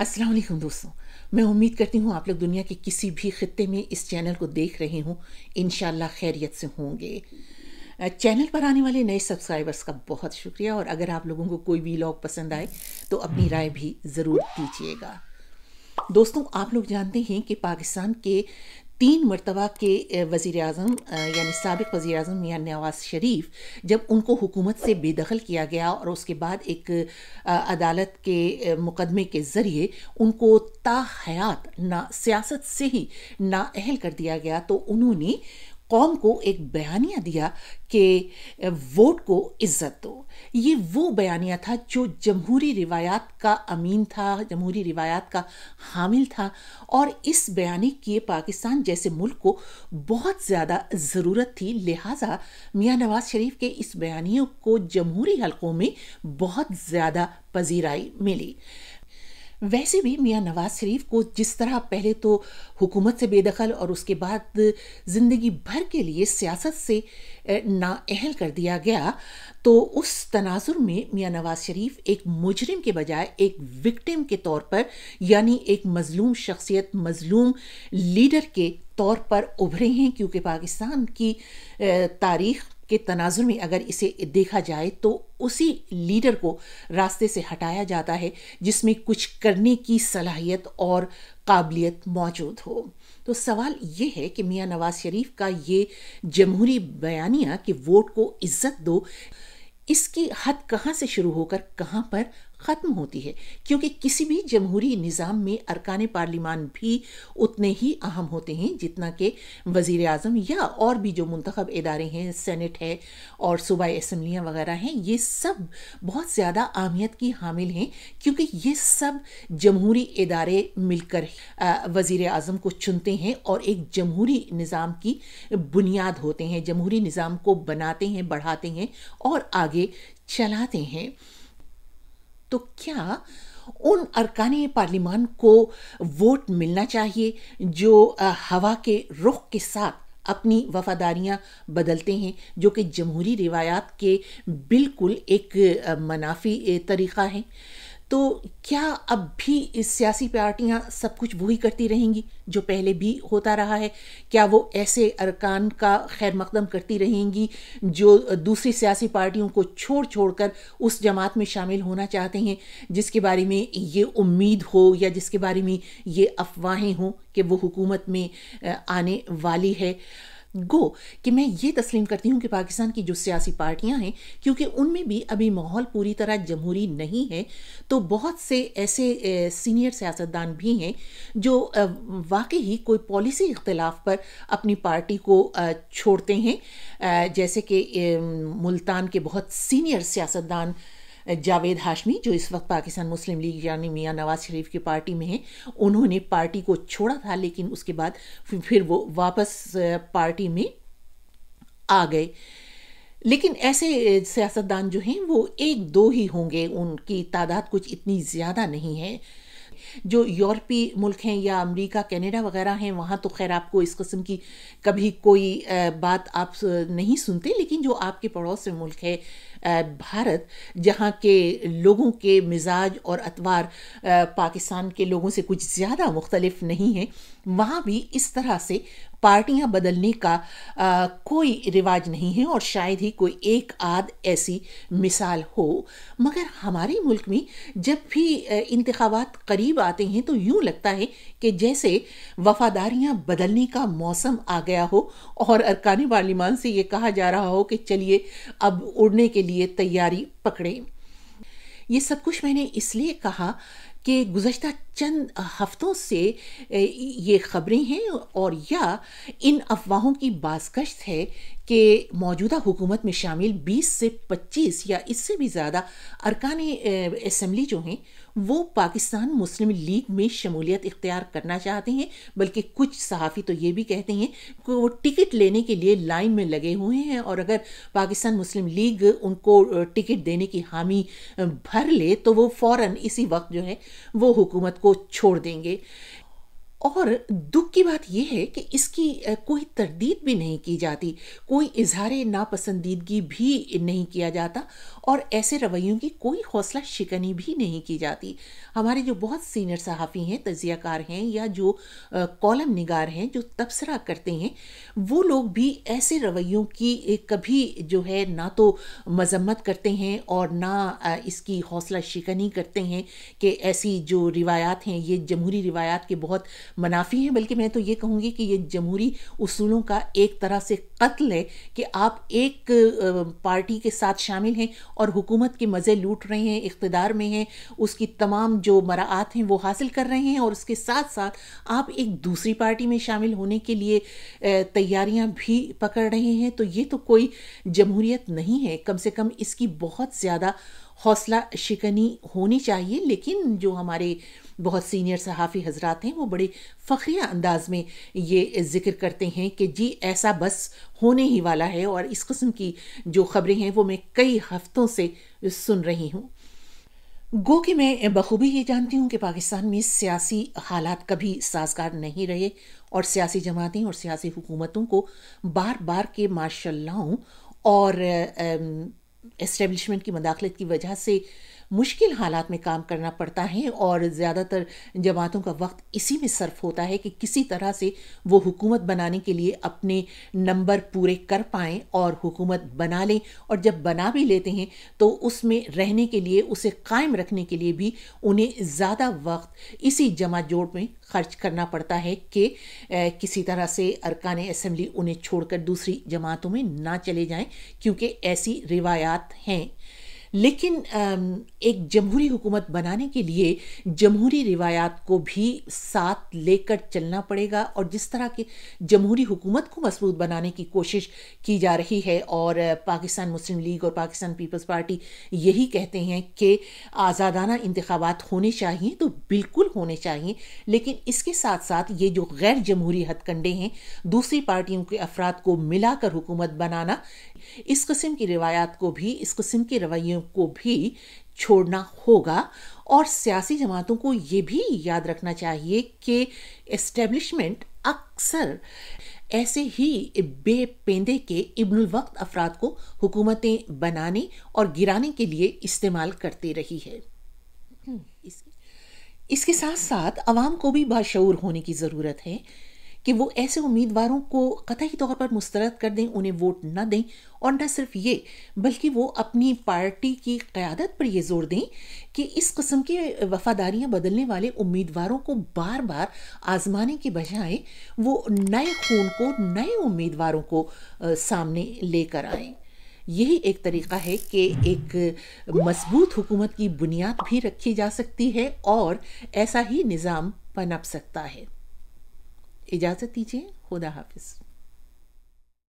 अस्सलाम वालेकुम दोस्तों मैं उम्मीद करती हूँ आप लोग दुनिया के किसी भी ख़त्े में इस चैनल को देख रहे हूँ इन खैरियत से होंगे चैनल पर आने वाले नए सब्सक्राइबर्स का बहुत शुक्रिया और अगर आप लोगों को कोई भी लॉग पसंद आए तो अपनी राय भी ज़रूर दीजिएगा दोस्तों आप लोग जानते हैं कि पाकिस्तान के तीन मरतबा के वज़ी अजम यानी सबक वज़ी अजम मियाँ नवाज़ शरीफ जब उनको हुकूमत से बेदखल किया गया और उसके बाद एक अदालत के मुकदमे के ज़रिए उनको ताहयात ना सियासत से ही नाअहल कर दिया गया तो उन्होंने कौम को एक बयानिया दिया कि वोट को इज्जत दो ये वो बयानिया था जो जमहूरी रिवायात का अमीन था जमहूरी रिवायात का हामिल था और इस बयानी की पाकिस्तान जैसे मुल्क को बहुत ज़्यादा ज़रूरत थी लिहाजा मियाँ नवाज शरीफ के इस बयानियों को जमहूरी हलकों में बहुत ज़्यादा पजीराई मिली वैसे भी मियाँ नवाज शरीफ को जिस तरह पहले तो हुकूमत से बेदखल और उसके बाद ज़िंदगी भर के लिए सियासत से नााहल कर दिया गया तो उस तनाजुर में मियाँ नवाज शरीफ एक मुजरिम के बजाय एक विक्टिम के तौर पर यानी एक मजलूम शख्सियत मजलूम लीडर के तौर पर उभरे हैं क्योंकि पाकिस्तान की तारीख के तनाजुर में अगर इसे देखा जाए तो उसी लीडर को रास्ते से हटाया जाता है जिसमें कुछ करने की सलाहियत और काबिलियत मौजूद हो तो सवाल ये है कि मियाँ नवाज शरीफ का ये जमहूरी बयानिया कि वोट को इज्जत दो इसकी हद कहाँ से शुरू होकर कहाँ पर ख़त्म होती है क्योंकि किसी भी जमहूरी निज़ाम में अरकान पार्लिमान भी उतने ही अहम होते हैं जितना कि वज़ी अजम या और भी जो मंतखब इदारे हैं सेनेट है और सूबाई इसम्बलियाँ वगैरह हैं ये सब बहुत ज़्यादा अहमियत की हामिल हैं क्योंकि ये सब जमहूरी इदारे मिलकर वज़ी अजम को चुनते हैं और एक जमहूरी निज़ाम की बुनियाद होते हैं जमहूरी निज़ाम को बनाते हैं बढ़ाते हैं और आगे चलाते हैं तो क्या उन अरकान पार्लिमान को वोट मिलना चाहिए जो हवा के रुख के साथ अपनी वफादारियां बदलते हैं जो कि जमहूरी रिवायात के बिल्कुल एक मनाफी तरीक़ा है तो क्या अब भी इस सियासी पार्टियां सब कुछ वही करती रहेंगी जो पहले भी होता रहा है क्या वो ऐसे अरकान का खैर मकदम करती रहेंगी जो दूसरी सियासी पार्टियों को छोड़ छोड़ कर उस जमात में शामिल होना चाहते हैं जिसके बारे में ये उम्मीद हो या जिसके बारे में ये अफवाहें हों कि वो हुकूमत में आने वाली है गो कि मैं ये तस्लीम करती हूँ कि पाकिस्तान की जो सियासी पार्टियाँ हैं क्योंकि उनमें भी अभी माहौल पूरी तरह जमहूरी नहीं है तो बहुत से ऐसे सीनियर सियासतदान भी हैं जो वाकई ही कोई पॉलिसी इख्तलाफ पर अपनी पार्टी को छोड़ते हैं जैसे कि मुल्तान के बहुत सीनियर सियासतदान जावेद हाशमी जो इस वक्त पाकिस्तान मुस्लिम लीग यानी मियाँ नवाज शरीफ की पार्टी में हैं उन्होंने पार्टी को छोड़ा था लेकिन उसके बाद फिर वो वापस पार्टी में आ गए लेकिन ऐसे सियासतदान जो हैं वो एक दो ही होंगे उनकी तादाद कुछ इतनी ज़्यादा नहीं है जो यूरोपी मुल्क हैं या अमेरिका कनाडा वगैरह हैं वहाँ तो खैर आपको इस कस्म की कभी कोई बात आप नहीं सुनते लेकिन जो आपके पड़ोस में मुल्क है भारत जहाँ के लोगों के मिजाज और अतवार पाकिस्तान के लोगों से कुछ ज़्यादा मुख्तलफ नहीं है वहाँ भी इस तरह से पार्टियाँ बदलने का आ, कोई रिवाज नहीं है और शायद ही कोई एक आध ऐसी मिसाल हो मगर हमारे मुल्क में जब भी इंतबात करीब आते हैं तो यूं लगता है कि जैसे वफादारियाँ बदलने का मौसम आ गया हो और अरकानी पार्लिमान से ये कहा जा रहा हो कि चलिए अब उड़ने के लिए तैयारी पकड़े ये सब कुछ मैंने इसलिए कहा कि गुजशत चंद हफ्तों से ये खबरें हैं और या इन अफवाहों की बाजकश्त है कि मौजूदा हुकूमत में शामिल 20 से 25 या इससे भी ज़्यादा अरकान असम्बली जो हैं वो पाकिस्तान मुस्लिम लीग में शमूलियत इख्तियार करना चाहते हैं बल्कि कुछ सहाफ़ी तो ये भी कहते हैं कि वो टिकट लेने के लिए लाइन में लगे हुए हैं और अगर पाकिस्तान मुस्लिम लीग उनको टिकट देने की हामी भर ले तो वो फ़ौर इसी वक्त जो है वो हुकूमत को को छोड़ देंगे और दुख की बात यह है कि इसकी कोई तरदीद भी नहीं की जाती कोई इजहार नापसंदीदगी भी नहीं किया जाता और ऐसे रवैयों की कोई हौसला शिकनी भी नहीं की जाती हमारे जो बहुत सीनियर सहाफ़ी हैं तजियाकार हैं या जो कॉलम निगार हैं जो तबसरा करते हैं वो लोग भी ऐसे रवैयों की कभी जो है ना तो मजम्मत करते हैं और ना इसकी हौसला शिकनी करते हैं कि ऐसी जो रिवायात हैं ये जमहूरी रिवायात के बहुत मुनाफी हैं बल्कि मैं तो ये कहूँगी कि ये जमहूरी उसूलों का एक तरह से कत्ल है कि आप एक पार्टी के साथ शामिल हैं और हुकूमत के मज़े लूट रहे हैं इकतदार में हैं उसकी तमाम जो मराहत हैं वो हासिल कर रहे हैं और उसके साथ साथ आप एक दूसरी पार्टी में शामिल होने के लिए तैयारियां भी पकड़ रहे हैं तो ये तो कोई जमहूरियत नहीं है कम से कम इसकी बहुत ज़्यादा हौसला शिकनी होनी चाहिए लेकिन जो हमारे बहुत सीनियर सहाफ़ी हजरात हैं वो बड़े फ़खरिया अंदाज़ में ये ज़िक्र करते हैं कि जी ऐसा बस होने ही वाला है और इस कस्म की जो ख़बरें हैं वो मैं कई हफ़्तों से सुन रही हूँ गो कि मैं बखूबी ये जानती हूँ कि पाकिस्तान में सियासी हालात कभी साजगार नहीं रहे और सियासी जमातें और सियासी हुकूमतों को बार बार के मार्शल और इस्टेब्लिशमेंट की मदाखलत की वजह से मुश्किल हालात में काम करना पड़ता है और ज़्यादातर जमातों का वक्त इसी में सर्फ होता है कि किसी तरह से वो हुकूमत बनाने के लिए अपने नंबर पूरे कर पाएँ और हुकूमत बना लें और जब बना भी लेते हैं तो उसमें रहने के लिए उसे कायम रखने के लिए भी उन्हें ज़्यादा वक्त इसी जमा जोड़ में खर्च करना पड़ता है कि किसी तरह से अरकान असम्बली उन्हें छोड़कर दूसरी जमातों में ना चले जाएं क्योंकि ऐसी रिवायात हैं लेकिन एक जमहूरी हुकूमत बनाने के लिए जमहूरी रिवायात को भी साथ लेकर चलना पड़ेगा और जिस तरह की जमहूरी हुकूमत को मजबूत बनाने की कोशिश की जा रही है और पाकिस्तान मुस्लिम लीग और पाकिस्तान पीपल्स पार्टी यही कहते हैं कि आज़ादाना इंतबात होने चाहिए तो बिल्कुल होने चाहिए लेकिन इसके साथ साथ ये जो गैर जमहूरी हथकंडे हैं दूसरी पार्टियों के अफराद को मिलाकर हुकूमत बनाना इस कस्म की रिवायात को भी इस कस्म के रवैयों कर्मियों को भी छोड़ना होगा और सियासी जमातों को ये भी याद रखना चाहिए कि इस्टेब्लिशमेंट अक्सर ऐसे ही बेपेंदे के इब्नुल वक्त अफराद को हुकूमतें बनाने और गिराने के लिए इस्तेमाल करती रही है इसके साथ साथ आवाम को भी बाशूर होने की ज़रूरत है कि वो ऐसे उम्मीदवारों को कतई तौर पर मुस्तरद कर दें उन्हें वोट ना दें और न सिर्फ ये बल्कि वो अपनी पार्टी की क़्यादत पर ये जोर दें कि इस कस्म की वफादारियां बदलने वाले उम्मीदवारों को बार बार आजमाने के बजाय वो नए खून को नए उम्मीदवारों को सामने लेकर आएँ यही एक तरीका है कि एक मजबूत हुकूमत की बुनियाद भी रखी जा सकती है और ऐसा ही निज़ाम पनप सकता है इजाज़त दीजिए खुदा हाफिज़